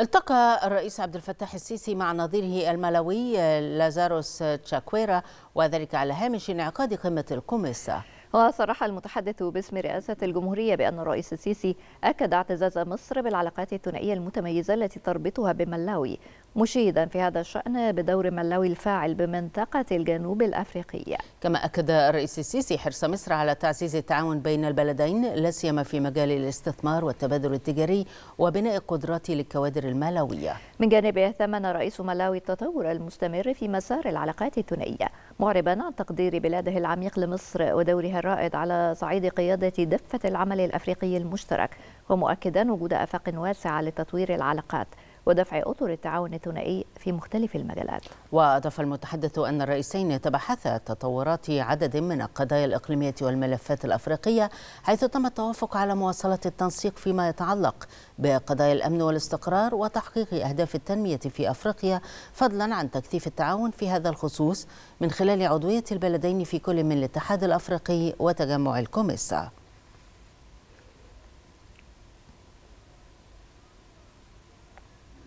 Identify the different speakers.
Speaker 1: التقى الرئيس عبد الفتاح السيسي مع نظيره الملاوي
Speaker 2: لازاروس تشاكويرا وذلك على هامش انعقاد قمة الكوميسا وصرح المتحدث باسم رئاسة الجمهورية بأن الرئيس السيسي أكد اعتزاز مصر بالعلاقات الثنائية المتميزة التي تربطها بملاوي مشيدا في هذا الشأن بدور ملاوي الفاعل بمنطقة الجنوب الأفريقية
Speaker 1: كما أكد الرئيس السيسي حرص مصر على تعزيز التعاون بين البلدين لا سيما في مجال الاستثمار والتبادل التجاري وبناء قدرات للكوادر المالوية
Speaker 2: من جانبه ثمن رئيس ملاوي التطور المستمر في مسار العلاقات الثنائية معربا عن تقدير بلاده العميق لمصر ودورها الرائد على صعيد قيادة دفة العمل الأفريقي المشترك ومؤكدا وجود آفاق واسعة لتطوير العلاقات ودفع أطر التعاون الثنائي في مختلف المجالات
Speaker 1: وأضاف المتحدث أن الرئيسين تبحثا تطورات عدد من القضايا الإقليمية والملفات الأفريقية حيث تم التوافق على مواصلة التنسيق فيما يتعلق بقضايا الأمن والاستقرار وتحقيق أهداف التنمية في أفريقيا فضلا عن تكثيف التعاون في هذا الخصوص من خلال عضوية البلدين في كل من الاتحاد الأفريقي وتجمع الكوميسا